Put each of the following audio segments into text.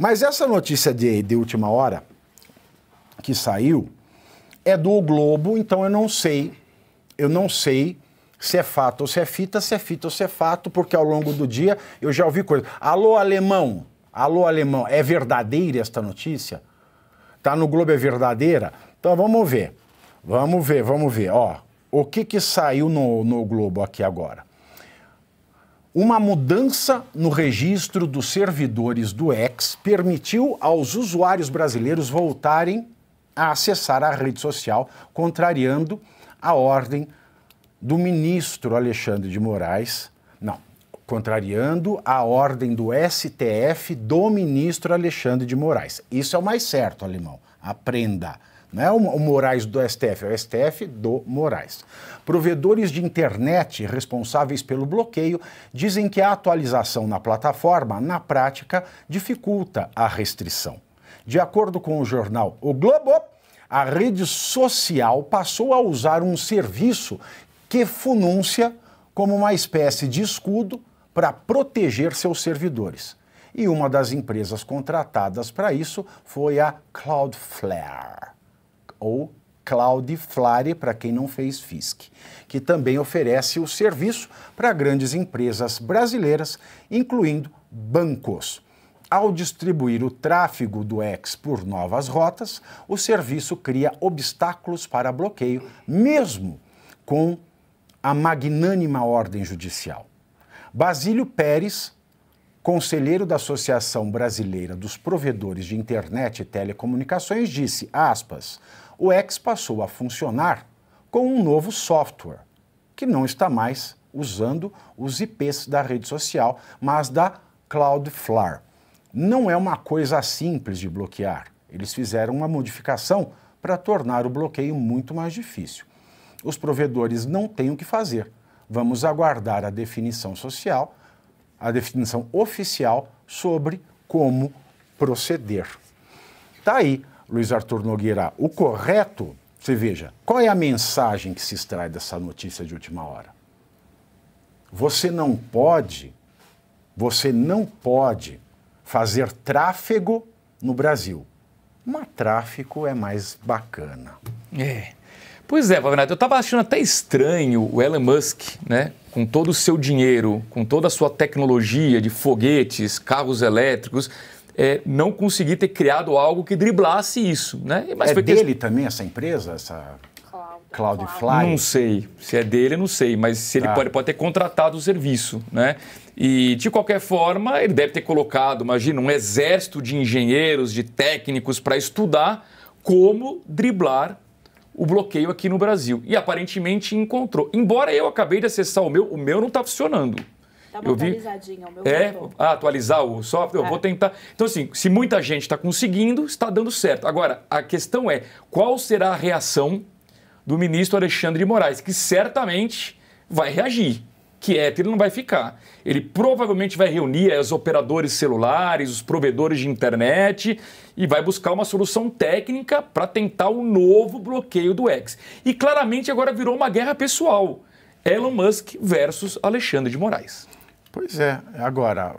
Mas essa notícia de, de última hora que saiu é do Globo, então eu não sei, eu não sei se é fato ou se é fita, se é fita ou se é fato, porque ao longo do dia eu já ouvi coisa. Alô, alemão! Alô, alemão, é verdadeira esta notícia? Tá no Globo é verdadeira? Então vamos ver. Vamos ver, vamos ver. Ó, o que que saiu no, no Globo aqui agora? Uma mudança no registro dos servidores do X permitiu aos usuários brasileiros voltarem a acessar a rede social, contrariando a ordem do ministro Alexandre de Moraes. Não, contrariando a ordem do STF do ministro Alexandre de Moraes. Isso é o mais certo, alemão. Aprenda. Não né? é o, Moraes do STF, é o STF do Moraes. Provedores de internet responsáveis pelo bloqueio dizem que a atualização na plataforma, na prática, dificulta a restrição. De acordo com o jornal O Globo, a rede social passou a usar um serviço que fununcia como uma espécie de escudo para proteger seus servidores. E uma das empresas contratadas para isso foi a Cloudflare ou Cloudflare, para quem não fez FISC, que também oferece o serviço para grandes empresas brasileiras, incluindo bancos. Ao distribuir o tráfego do X por novas rotas, o serviço cria obstáculos para bloqueio, mesmo com a magnânima ordem judicial. Basílio Pérez, conselheiro da Associação Brasileira dos Provedores de Internet e Telecomunicações, disse, aspas, o X passou a funcionar com um novo software, que não está mais usando os IPs da rede social, mas da Cloudflare. Não é uma coisa simples de bloquear. Eles fizeram uma modificação para tornar o bloqueio muito mais difícil. Os provedores não têm o que fazer. Vamos aguardar a definição social, a definição oficial sobre como proceder. Tá aí Luiz Arthur Nogueira, o correto, você veja, qual é a mensagem que se extrai dessa notícia de última hora? Você não pode, você não pode fazer tráfego no Brasil. Mas tráfico é mais bacana. É. Pois é, Valverde, eu estava achando até estranho o Elon Musk, né? Com todo o seu dinheiro, com toda a sua tecnologia de foguetes, carros elétricos, é, não conseguir ter criado algo que driblasse isso. Né? Mas é dele que... também essa empresa, essa Cloudfly? Não sei. Se é dele, não sei. Mas se ele tá. pode, pode ter contratado o serviço, né? E, de qualquer forma, ele deve ter colocado, imagina, um exército de engenheiros, de técnicos para estudar como driblar o bloqueio aqui no Brasil. E aparentemente encontrou. Embora eu acabei de acessar o meu, o meu não está funcionando. Dá uma eu vi... o meu é, ah, atualizar o software, é. eu vou é. tentar. Então, assim, se muita gente está conseguindo, está dando certo. Agora, a questão é qual será a reação do ministro Alexandre de Moraes, que certamente vai reagir quieto, ele não vai ficar. Ele provavelmente vai reunir os operadores celulares, os provedores de internet e vai buscar uma solução técnica para tentar o um novo bloqueio do X. E claramente agora virou uma guerra pessoal. Elon Musk versus Alexandre de Moraes. Pois é. Agora,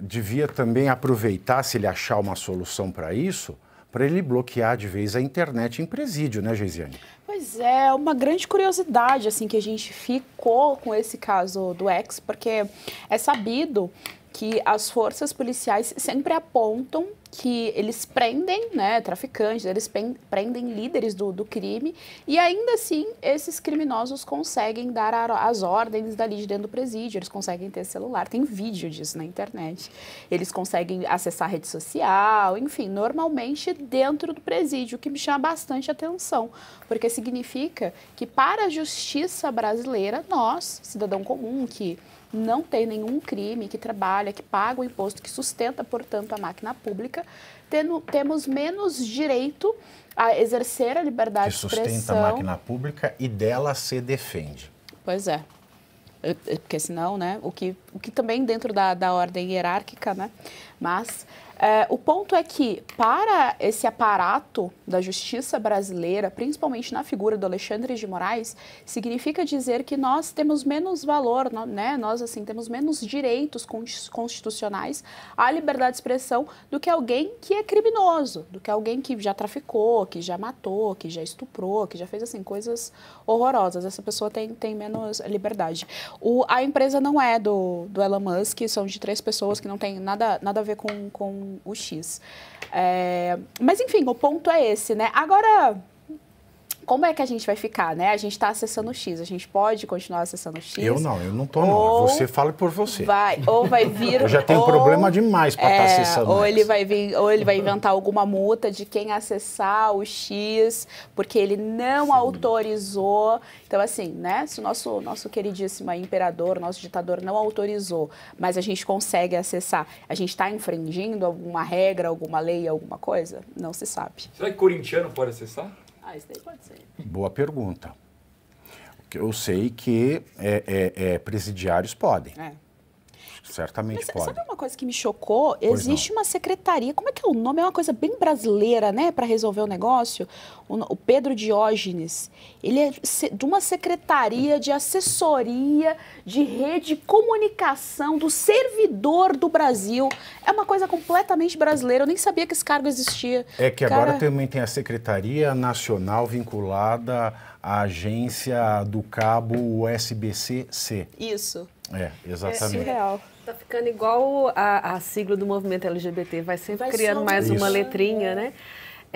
devia também aproveitar, se ele achar uma solução para isso, para ele bloquear de vez a internet em presídio, né, Geisiane? Pois é, uma grande curiosidade assim que a gente ficou com esse caso do ex, porque é sabido que as forças policiais sempre apontam que eles prendem né, traficantes, eles prendem líderes do, do crime e ainda assim esses criminosos conseguem dar a, as ordens dali de dentro do presídio, eles conseguem ter celular, tem vídeo disso na internet, eles conseguem acessar rede social, enfim, normalmente dentro do presídio, o que me chama bastante atenção, porque significa que para a justiça brasileira, nós, cidadão comum que não tem nenhum crime, que trabalha, que paga o imposto, que sustenta, portanto, a máquina pública, tendo, temos menos direito a exercer a liberdade de expressão. Que sustenta a máquina pública e dela se defende. Pois é. É, é. Porque senão, né, o que, o que também dentro da, da ordem hierárquica, né, mas é, o ponto é que, para esse aparato da justiça brasileira, principalmente na figura do Alexandre de Moraes, significa dizer que nós temos menos valor, né? nós assim temos menos direitos constitucionais à liberdade de expressão do que alguém que é criminoso, do que alguém que já traficou, que já matou, que já estuprou, que já fez assim coisas horrorosas. Essa pessoa tem, tem menos liberdade. O, a empresa não é do, do Elon Musk, são de três pessoas que não tem nada, nada a ver com, com o, X. É, mas enfim, o ponto é esse, né? Agora como é que a gente vai ficar, né? A gente está acessando o X, a gente pode continuar acessando o X. Eu não, eu não tô não. Você fala por você. Vai, ou vai vir. eu já tenho ou, problema demais para estar tá é, tá acessando. Ou ele vai vir, ou ele vai inventar alguma multa de quem acessar o X, porque ele não Sim. autorizou. Então, assim, né? Se o nosso, nosso queridíssimo imperador, nosso ditador não autorizou, mas a gente consegue acessar, a gente está infringindo alguma regra, alguma lei, alguma coisa? Não se sabe. Será que corintiano pode acessar? Ah, isso daí pode ser. Boa pergunta. Eu sei que é, é, é presidiários podem. É certamente Mas, pode. Sabe uma coisa que me chocou? Pois Existe não. uma secretaria, como é que é o nome? É uma coisa bem brasileira, né, para resolver o negócio. O, o, Pedro Diógenes, ele é de uma secretaria de assessoria de rede de comunicação do servidor do Brasil. É uma coisa completamente brasileira, eu nem sabia que esse cargo existia. É que Cara... agora também tem a Secretaria Nacional vinculada a agência do cabo usb c Isso. É, exatamente. É surreal. Tá ficando igual a, a sigla do movimento LGBT, vai sempre vai criando mais isso. uma letrinha, é. né?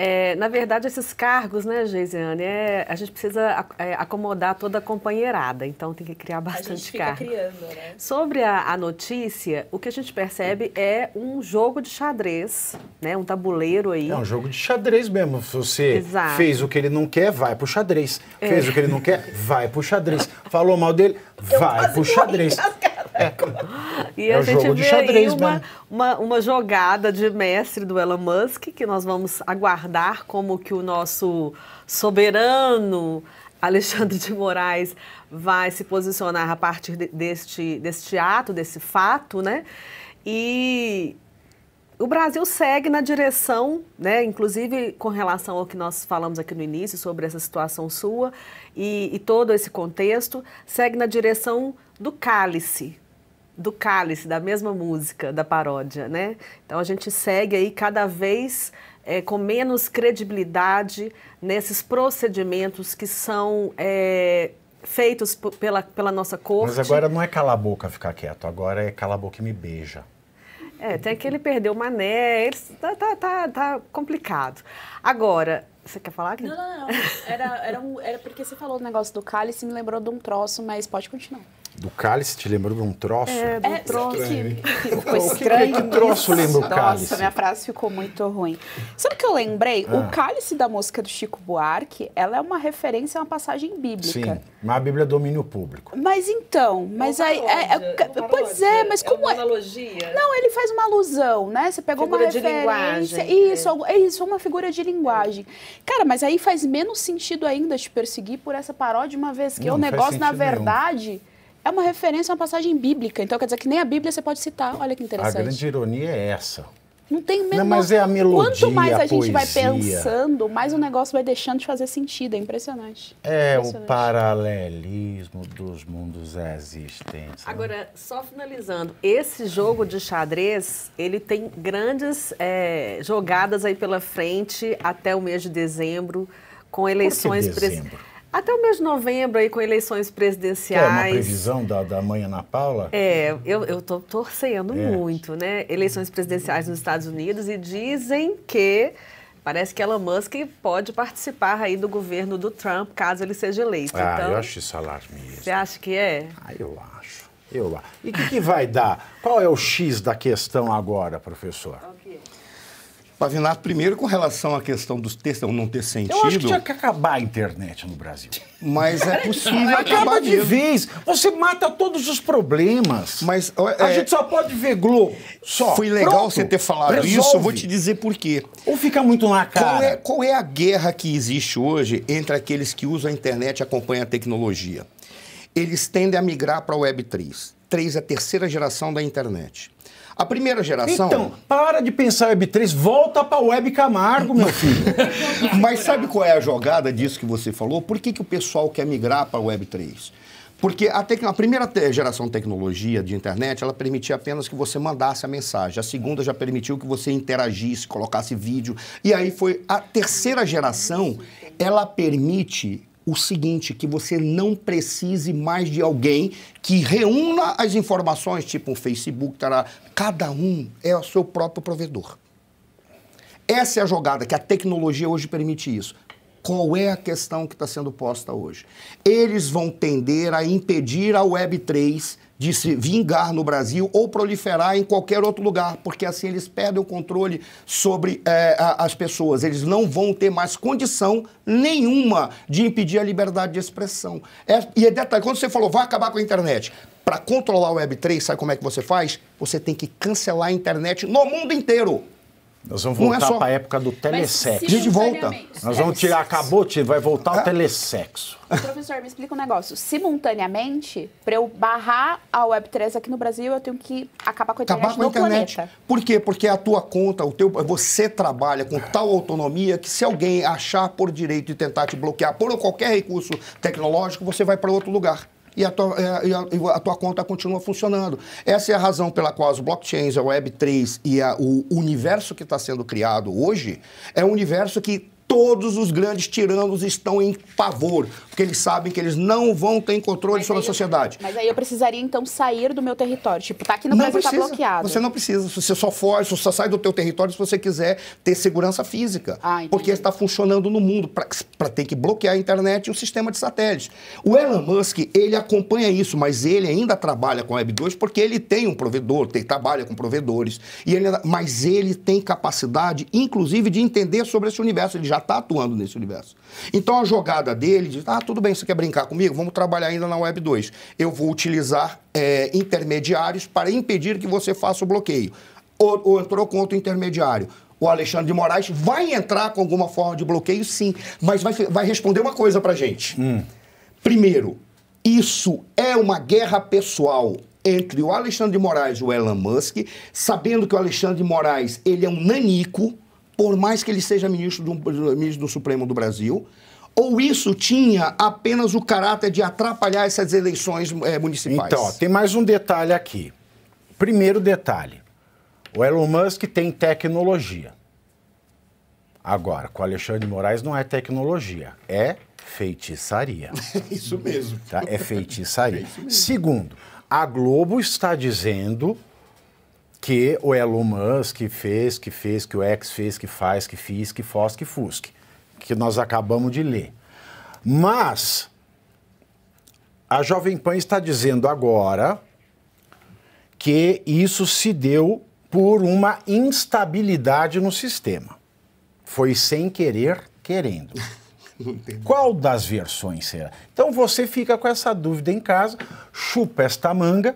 É, na verdade, esses cargos, né, Geisiane, é, a gente precisa é, acomodar toda a companheirada, então tem que criar bastante a gente fica cargo. criando, né? Sobre a, a, notícia, o que a gente percebe é um jogo de xadrez, né, um tabuleiro aí. É um jogo de xadrez mesmo. Você Exato. fez o que ele não quer, vai pro xadrez. É. Fez o que ele não quer, vai pro xadrez. Falou mal dele, vai pro xadrez. É. E é a gente vê aí uma, uma, uma, jogada de mestre do Elon Musk que nós vamos aguardar como que o nosso soberano Alexandre de Moraes vai se posicionar a partir de, deste, deste ato, desse fato, né? E o Brasil segue na direção, né, inclusive com relação ao que nós falamos aqui no início sobre essa situação sua e, e todo esse contexto, segue na direção do cálice, do cálice, da mesma música, da paródia, né? Então a gente segue aí cada vez é, com menos credibilidade nesses procedimentos que são é, feitos pela, pela nossa corte. Mas agora não é calar a boca ficar quieto, agora é calar a boca e me beija. É, tem ele perdeu o mané, ele tá, tá, tá, tá complicado. Agora, você quer falar? Aqui? Não, não, não. Era, era, um, era porque você falou do negócio do cálice e me lembrou de um troço, mas pode continuar. Do cálice te lembrou um troço? É, do é, troço. Que, que ficou estranho. Que, troço lembra o cálice? Nossa, minha frase ficou muito ruim. Sabe o que eu lembrei? Ah. O cálice da música do Chico Buarque, ela é uma referência a uma passagem bíblica. Sim, mas a Bíblia é domínio público. Mas então, mas aí... Paródia, é, é, pois é, mas como é? Uma é? analogia? Não, ele faz uma alusão, né? Você pegou figura uma referência. É isso, é. isso, uma figura de linguagem. Cara, mas aí faz menos sentido ainda te perseguir por essa paródia, uma vez que o é negócio, na verdade... Nenhum é uma referência a uma passagem bíblica. Então quer dizer que nem a Bíblia você pode citar. Olha que interessante. A grande ironia é essa. Não tem o menor... Não, mas é a melodia, Quanto mais a, a gente vai pensando, mais o negócio vai deixando de fazer sentido. É impressionante. É impressionante. o paralelismo dos mundos existentes. Agora, né? só finalizando, esse jogo de xadrez, ele tem grandes é, jogadas aí pela frente até o mês de dezembro, com eleições presidenciais. Até o mês de novembro, aí, com eleições presidenciais. Que é uma previsão da, da manhã Ana Paula? É, eu estou torcendo é. muito, né? Eleições presidenciais nos Estados Unidos e dizem que parece que Elon Musk pode participar aí do governo do Trump, caso ele seja eleito. Ah, então, eu acho isso alarmista. Você acha que é? Ah, eu acho. Eu acho. E o que, que vai dar? Qual é o X da questão agora, professor? Pavinato, primeiro com relação à questão dos textos ou não ter sentido. Eu acho que tinha que acabar a internet no Brasil. Mas é possível Acaba de vez. Você mata todos os problemas. Mas é, a gente só pode ver Globo. Só. Foi legal Pronto. você ter falado Resolve. isso, eu vou te dizer por quê. Ou fica muito na cara. Qual é, qual é a guerra que existe hoje entre aqueles que usam a internet e acompanham a tecnologia? Eles tendem a migrar para a Web 3. 3 é a terceira geração da internet. A primeira geração. Então, para de pensar Web3, volta para Web Camargo, meu filho. Mas sabe qual é a jogada disso que você falou? Por que, que o pessoal quer migrar para Web3? Porque a, tec... a primeira geração de tecnologia de internet, ela permitia apenas que você mandasse a mensagem. A segunda já permitiu que você interagisse, colocasse vídeo. E aí foi a terceira geração, ela permite o seguinte, que você não precise mais de alguém que reúna as informações, tipo o Facebook, tará. cada um é o seu próprio provedor. Essa é a jogada que a tecnologia hoje permite isso. Qual é a questão que está sendo posta hoje? Eles vão tender a impedir a Web3 de se vingar no Brasil ou proliferar em qualquer outro lugar, porque assim eles perdem o controle sobre é, as pessoas. Eles não vão ter mais condição nenhuma de impedir a liberdade de expressão. É, e é detalhe, quando você falou, vai acabar com a internet. Para controlar o Web3, sabe como é que você faz? Você tem que cancelar a internet no mundo inteiro. Nós vamos é voltar é só... para a época do telesexo. Mas, a gente volta. Nós vamos tirar, acabou, tira, vai voltar o é. telesexo. Professor, me explica um negócio. Simultaneamente, para eu barrar a Web3 aqui no Brasil, eu tenho que acabar com a internet acabar com a internet. Planeta. Por quê? Porque é a tua conta, o teu, você trabalha com tal autonomia que se alguém achar por direito e tentar te bloquear por qualquer recurso tecnológico, você vai para outro lugar e a, tua, é, e, a, e a tua, conta continua funcionando. Essa é a razão pela qual as blockchains, a Web3 e a, o universo que está sendo criado hoje é um universo que todos os grandes tiranos estão em pavor, porque eles sabem que eles não vão ter controle mas sobre a sociedade. Eu, mas aí eu precisaria então sair do meu território, tipo, tá aqui no não Brasil tá precisa, tá bloqueado. Você não precisa, você só foge, você só sai do teu território se você quiser ter segurança física, ah, porque está funcionando no mundo para ter que bloquear a internet e o sistema de satélites. O Elon Musk, ele acompanha isso, mas ele ainda trabalha com a Web2 porque ele tem um provedor, tem, trabalha com provedores, e ele, mas ele tem capacidade, inclusive, de entender sobre esse universo, ele já está atuando nesse universo. Então a jogada dele diz: ah, tudo bem, você quer brincar comigo? Vamos trabalhar ainda na Web 2. Eu vou utilizar é, intermediários para impedir que você faça o bloqueio. Ou, ou entrou com outro intermediário o Alexandre de Moraes vai entrar com alguma forma de bloqueio, sim, mas vai, vai responder uma coisa para gente. Hum. Primeiro, isso é uma guerra pessoal entre o Alexandre de Moraes e o Elon Musk, sabendo que o Alexandre de Moraes ele é um nanico, por mais que ele seja ministro do, ministro do Supremo do Brasil, ou isso tinha apenas o caráter de atrapalhar essas eleições é, municipais? Então, ó, tem mais um detalhe aqui. Primeiro detalhe: o Elon Musk tem tecnologia. Agora, com o Alexandre de Moraes não é tecnologia, é feitiçaria. isso mesmo. Tá? É feitiçaria. É Segundo, a Globo está dizendo que o Elon Musk fez, que fez, que o X fez, que faz, que fiz, que fos, que fusque, que nós acabamos de ler. Mas a Jovem Pan está dizendo agora que isso se deu por uma instabilidade no sistema. Foi sem querer, querendo. Qual das versões será? Então você fica com essa dúvida em casa, chupa esta manga